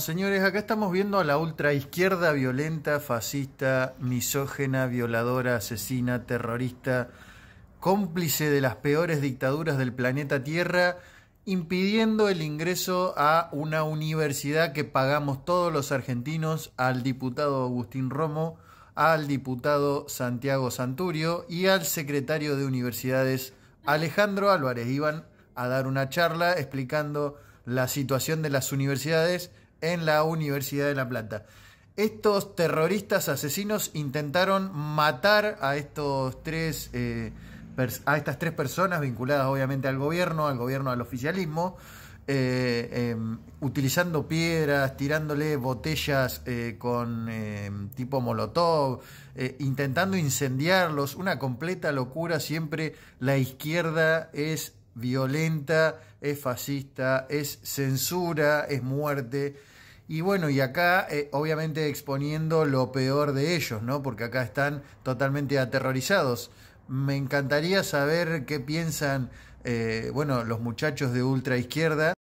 Señores, acá estamos viendo a la ultraizquierda violenta, fascista, misógena, violadora, asesina, terrorista, cómplice de las peores dictaduras del planeta Tierra, impidiendo el ingreso a una universidad que pagamos todos los argentinos, al diputado Agustín Romo, al diputado Santiago Santurio y al secretario de Universidades Alejandro Álvarez. Iban a dar una charla explicando la situación de las universidades en la Universidad de La Plata. Estos terroristas asesinos intentaron matar a, estos tres, eh, a estas tres personas vinculadas obviamente al gobierno, al gobierno al oficialismo, eh, em, utilizando piedras, tirándole botellas eh, con em, tipo molotov, intentando incendiarlos, una completa locura. Siempre la izquierda es violenta, es fascista, es censura, es muerte. Y bueno, y acá eh, obviamente exponiendo lo peor de ellos, ¿no? Porque acá están totalmente aterrorizados. Me encantaría saber qué piensan, eh, bueno, los muchachos de ultra izquierda.